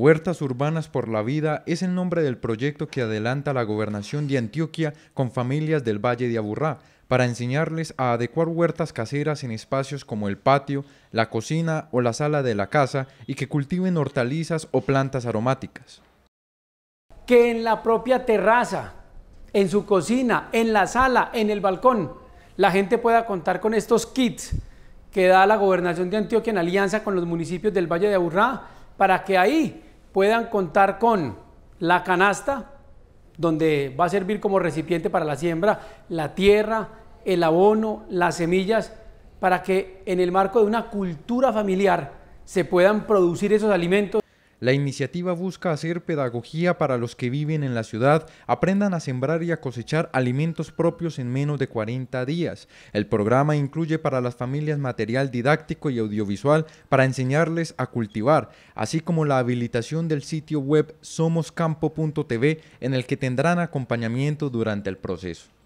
Huertas Urbanas por la Vida es el nombre del proyecto que adelanta la gobernación de Antioquia con familias del Valle de Aburrá para enseñarles a adecuar huertas caseras en espacios como el patio, la cocina o la sala de la casa y que cultiven hortalizas o plantas aromáticas. Que en la propia terraza, en su cocina, en la sala, en el balcón, la gente pueda contar con estos kits que da la gobernación de Antioquia en alianza con los municipios del Valle de Aburrá para que ahí puedan contar con la canasta, donde va a servir como recipiente para la siembra, la tierra, el abono, las semillas, para que en el marco de una cultura familiar se puedan producir esos alimentos. La iniciativa busca hacer pedagogía para los que viven en la ciudad, aprendan a sembrar y a cosechar alimentos propios en menos de 40 días. El programa incluye para las familias material didáctico y audiovisual para enseñarles a cultivar, así como la habilitación del sitio web somoscampo.tv en el que tendrán acompañamiento durante el proceso.